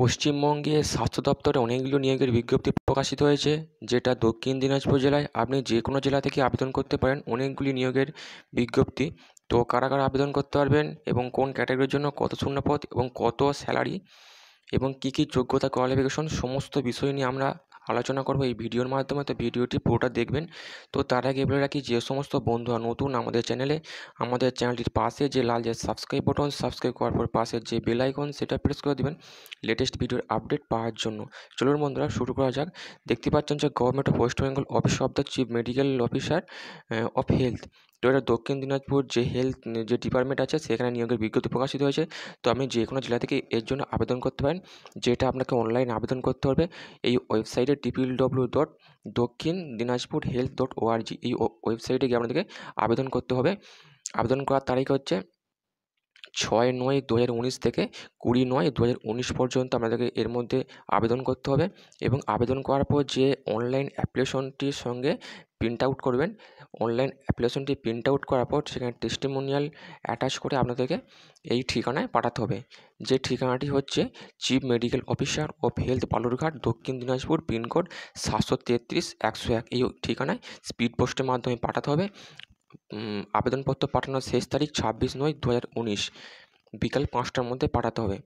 পশ্চিমবঙ্গে স্বাস্থ্য দপ্তরে অনেকগুলো নিয়োগের বিজ্ঞপ্তি প্রকাশিত হয়েছে যেটা দক্ষিণ দিনাজপুর জেলায় আপনি যে কোনো জেলা থেকে আবেদন করতে পারেন অনেকগুলি নিয়োগের বিজ্ঞপ্তি তো কারা কারা আবেদন করতে পারবেন এবং কোন ক্যাটাগরির জন্য কত শূন্যপদ এবং কত স্যালারি এবং কী কী যোগ্যতা কোয়ালিফিকেশন সমস্ত বিষয় নিয়ে আমরা আলোচনা করবো এই ভিডিওর মাধ্যমে তো ভিডিওটি পুরোটা দেখবেন তো তার আগে বলে রাখি যে সমস্ত বন্ধুরা নতুন আমাদের চ্যানেলে আমাদের চ্যানেলটির পাশে যে লাল যে সাবস্ক্রাইব বটন সাবস্ক্রাইব করার পর পাশের যে বেল আইকন সেটা প্রেস করে দেবেন লেটেস্ট ভিডিওর আপডেট পাওয়ার জন্য চলুন বন্ধুরা শুরু করা যাক দেখতে পাচ্ছেন যে government of West Bengal office of the chief medical officer of health তো এটা দক্ষিণ দিনাজপুর যে হেলথ যে ডিপার্টমেন্ট আছে সেখানে নিয়োগের বিজ্ঞপ্তি প্রকাশিত হয়েছে তো আপনি যে কোনো জেলা থেকে এর জন্য আবেদন করতে পারেন যেটা আপনাকে অনলাইন আবেদন করতে হবে এই ওয়েবসাইটে টিপিল ডব্লিউ ডট দক্ষিণ দিনাজপুর হেলথ ডট ওআরজি এই ওয়েবসাইটে গিয়ে আপনাদেরকে আবেদন করতে হবে আবেদন করার তারিখ হচ্ছে ছয় নয় দু থেকে কুড়ি নয় দু পর্যন্ত আপনাদেরকে এর মধ্যে আবেদন করতে হবে এবং আবেদন করার পর যে অনলাইন অ্যাপ্লিকেশনটির সঙ্গে প্রিন্ট আউট করবেন অনলাইন অ্যাপ্লিকেশনটি প্রিন্ট আউট করার পর সেখানে টেস্টিমোনিয়াল অ্যাটাচ করে আপনাদেরকে এই ঠিকানায় পাঠাতে হবে যে ঠিকানাটি হচ্ছে chief medical officer of health Balurghat Dakshin Dinajpur pin code সাতশো তেত্রিশ একশো এক এই ঠিকানায় স্পিড পোস্টের মাধ্যমে পাঠাতে হবে আবেদনপত্র পাঠানোর শেষ তারিখ ছাব্বিশ নয় দু হাজার উনিশ বিকাল পাঁচটার মধ্যে পাঠাতে হবে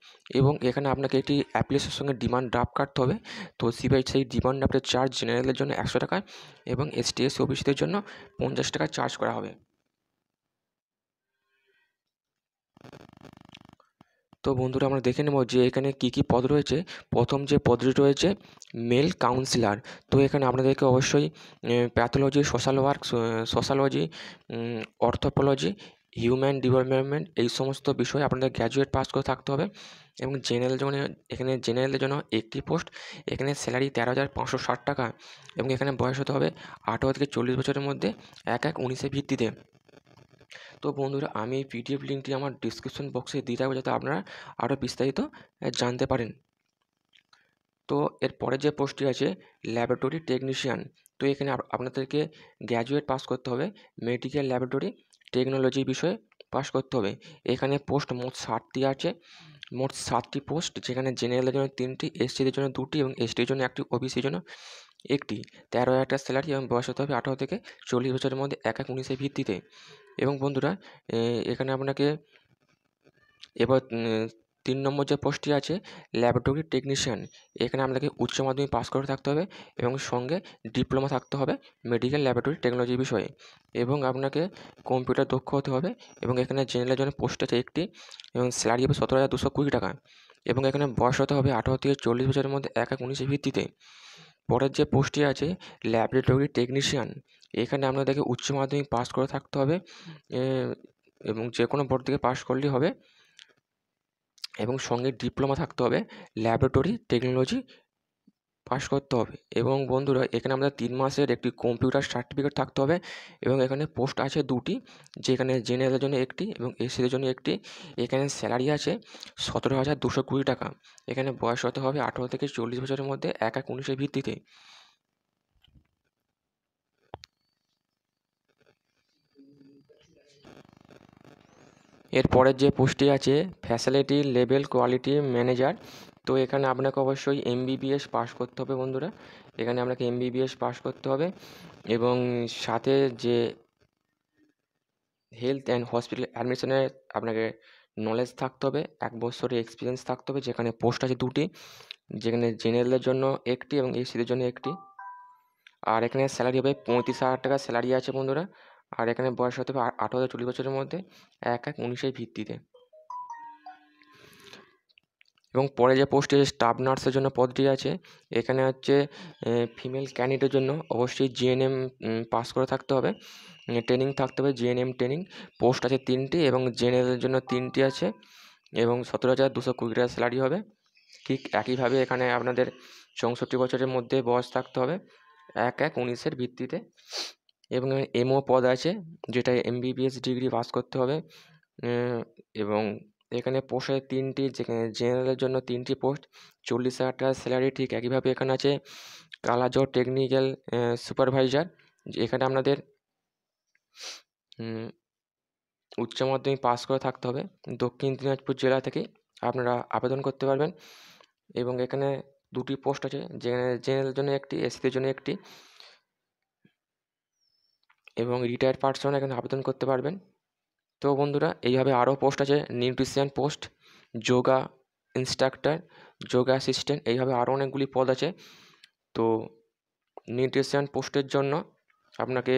এবং এখানে আপনাকে একটি অ্যাপ্লিকেশনের সঙ্গে ডিমান্ড ড্রাফট কাটতে হবে তো সিবিআই সেই ডিমান্ড ড্রাফটের চার্জ জেনারেলের জন্য একশো টাকা এবং এসটিএস অফিসদের জন্য পঞ্চাশ টাকা চার্জ করা হবে তো বন্ধুরা আমরা দেখে নেব যে এখানে কি কি পদ রয়েছে প্রথম যে পদটি রয়েছে মেল কাউন্সিলার তো এখানে আপনাদেরকে অবশ্যই pathology social work sociology anthropology human development এই সমস্ত বিষয়ে আপনাদের গ্র্যাজুয়েট পাস করে থাকতে হবে এবং জেনারেল জন্য এখানে জেনারেলের জন্য একটি পোস্ট এখানে স্যালারি তেরো হাজার পাঁচশো ষাট টাকা এবং এখানে বয়স হতে হবে আঠারো থেকে চল্লিশ বছরের মধ্যে এক এক উনিশের ভিত্তিতে তো বন্ধুরা আমি এই পিডিএফ লিঙ্কটি আমার ডিসক্রিপশন বক্সে দিয়ে থাকবো যাতে আপনারা আরও বিস্তারিত জানতে পারেন তো এরপরে যে পোস্টটি আছে ল্যাবরেটরি টেকনিশিয়ান তো এখানে আপনাদেরকে গ্র্যাজুয়েট পাস করতে হবে মেডিকেল ল্যাবরেটরি টেকনোলজি বিষয়ে পাস করতে হবে এখানে পোস্ট মোট ষাটটি আছে মোট সাতটি পোস্ট যেখানে জেনারেলের জন্য তিনটি এসসিদের জন্য দুটি এবং এসটির জন্য একটি ওবিসির জন্য একটি তেরো হাজার টাকা স্যালারি এবং বয়স হতে হবে আঠারো থেকে চল্লিশ বছরের মধ্যে এক এক উনিশের ভিত্তিতে এবং বন্ধুরা এখানে আপনাকে এবার তিন নম্বর যে পোস্টটি আছে ল্যাবরেটরি টেকনিশিয়ান এখানে আপনাকে উচ্চ মাধ্যমিক পাস করে থাকতে হবে এবং সঙ্গে ডিপ্লোমা থাকতে হবে মেডিকেল ল্যাবরেটরি টেকনোলজি বিষয়ে এবং আপনাকে কম্পিউটার দক্ষ হতে হবে এবং এখানে জেনারেল জন্য পোস্ট আছে একটি এবং স্যালারি হবে সতেরো হাজার দুশো কুড়ি টাকা এবং এখানে বয়স হতে হবে আঠারো থেকে চল্লিশ বছরের মধ্যে এক এক উনিশের ভিত্তিতে পরের যে পোস্টটি আছে ল্যাবরেটরি টেকনিশিয়ান এখানে আপনাদেরকে উচ্চ মাধ্যমিক পাস করে থাকতে হবে এবং যে কোনো বোর্ড থেকে পাস করলেই হবে এবং সঙ্গে ডিপ্লোমা থাকতে হবে ল্যাবরেটরি টেকনোলজি পাশ করতে হবে এবং বন্ধুরা এখানে আমাদের তিন মাসের একটি কম্পিউটার সার্টিফিকেট থাকতে হবে এবং এখানে পোস্ট আছে দুটি যেখানে জেনারেলের জন্য একটি এবং এসিদের জন্য একটি এখানে স্যালারি আছে সতেরো হাজার দুশো কুড়ি টাকা এখানে বয়স হতে হবে আঠেরো থেকে চল্লিশ বছরের মধ্যে এক এক উনিশের ভিত্তিতে এরপরের যে পোস্টটি আছে ফ্যাসিলিটি লেভেল কোয়ালিটি ম্যানেজার তো এখানে আপনাকে অবশ্যই এমবিবিএস পাস করতে হবে বন্ধুরা এখানে আপনাকে এমবিবিএস পাস করতে হবে এবং সাথে যে হেলথ অ্যান্ড হসপিটাল অ্যাডমিশনে আপনাকে নলেজ থাকতে হবে এক বছরের এক্সপিরিয়েন্স থাকতে হবে যেখানে পোস্ট আছে দুটি যেখানে জেনারেলের জন্য একটি এবং এসিদের জন্য একটি আর এখানে স্যালারি হবে পঁয়ত্রিশ হাজার টাকা স্যালারি আছে বন্ধুরা আর এখানে বয়স হতে হবে আঠারো চল্লিশ বছরের মধ্যে এক এক উনিশের ভিত্তিতে এবং পরে যে পোস্টে স্টাফ নার্সের জন্য পদটি আছে এখানে হচ্ছে ফিমেল ক্যান্ডিডেটের জন্য অবশ্যই জিএনএম পাস করে থাকতে হবে ট্রেনিং থাকতে হবে জিএনএম ট্রেনিং পোস্ট আছে তিনটি এবং জেনারেলের জন্য তিনটি আছে এবং সতেরো হাজার দুশো কুড়ি টাকা স্যালারি হবে ঠিক একইভাবে এখানে আপনাদের চৌষট্টি বছরের মধ্যে বয়স থাকতে হবে এক এক উনিশের ভিত্তিতে এবং এমও পদ আছে যেটা এমবিবিএস ডিগ্রি পাস করতে হবে এবং এখানে পোস্টে তিনটি যেখানে জেনারেলের জন্য তিনটি পোস্ট চল্লিশ হাজার টাকা স্যালারি ঠিক একইভাবে এখানে আছে কালাজ টেকনিক্যাল সুপারভাইজার এখানে আপনাদের উচ্চ মাধ্যমিক পাস করে থাকতে হবে দক্ষিণ দিনাজপুর জেলা থেকে আপনারা আবেদন করতে পারবেন এবং এখানে দুটি পোস্ট আছে জেনারেলের জন্য একটি এসসিদের জন্য একটি এবং রিটায়ার্ড পার্সন এখানে আবেদন করতে পারবেন তো বন্ধুরা এইভাবে আরও পোস্ট আছে nutritionist post yoga instructor yoga assistant এইভাবে আরও অনেকগুলি পদ আছে তো নিউট্রিশিয়ান পোস্টের জন্য আপনাকে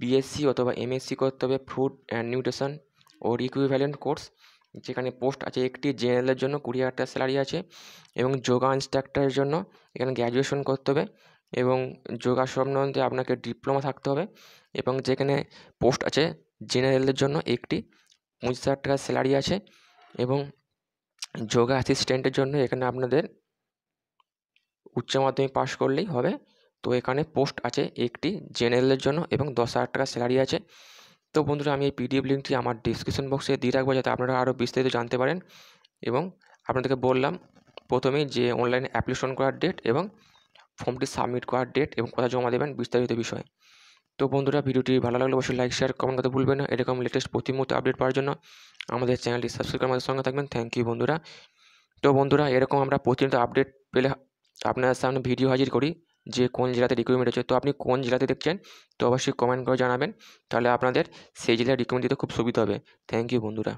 বিএসসি অথবা এমএসসি করতে হবে ফুড অ্যান্ড নিউট্রিশন ও রিকুইভ্যালেন্ট কোর্স যেখানে পোস্ট আছে একটি জেনারেলের জন্য কুড়ি হাজার টাকা স্যালারি আছে এবং যোগা ইনস্ট্রাক্টরের জন্য এখানে গ্র্যাজুয়েশন করতে হবে এবং যোগা সম্বন্ধে আপনাকে ডিপ্লোমা থাকতে হবে এবং যেখানে পোস্ট আছে জেনারেলদের জন্য একটি পঁচিশ হাজার টাকা স্যালারি আছে এবং যোগা অ্যাসিস্ট্যান্টের জন্য এখানে আপনাদের উচ্চ মাধ্যমিক পাশ করলেই হবে তো এখানে পোস্ট আছে একটি জেনারেলের জন্য এবং দশ হাজার টাকা স্যালারি আছে তো বন্ধুরা আমি এই পিডিএফ লিঙ্কটি আমার ডিসক্রিপশন বক্সে দিয়ে রাখবো যাতে আপনারা আরও বিস্তারিত জানতে পারেন এবং আপনাদেরকে বললাম প্রথমেই যে অনলাইনে অ্যাপ্লিকেশন করার ডেট এবং ফর্মটি সাবমিট করার ডেট এবং কথা জমা দেবেন বিস্তারিত বিষয় তো বন্ধুরা ভিডিওটি ভালো লাগলে অবশ্যই লাইক শেয়ার কমেন্ট করতে ভুলবেন না এরকম লেটেস্ট প্রতি মুহূর্তে আপডেট পাওয়ার জন্য আমাদের চ্যানেলটি সাবস্ক্রাইব করে আমাদের সঙ্গে থাকবেন থ্যাংক ইউ বন্ধুরা তো বন্ধুরা এরকম আমরা প্রতিনিয়ত আপডেট পেলে আপনাদের সামনে ভিডিও হাজির করি যে কোন জেলাতে রিক্রুটমেন্ট হচ্ছে তো আপনি কোন জেলাতে দেখছেন তো অবশ্যই কমেন্ট করে জানাবেন তাহলে আপনাদের সেই জেলায় রিক্রুটমেন্ট দিতে খুব সুবিধা হবে থ্যাংক ইউ বন্ধুরা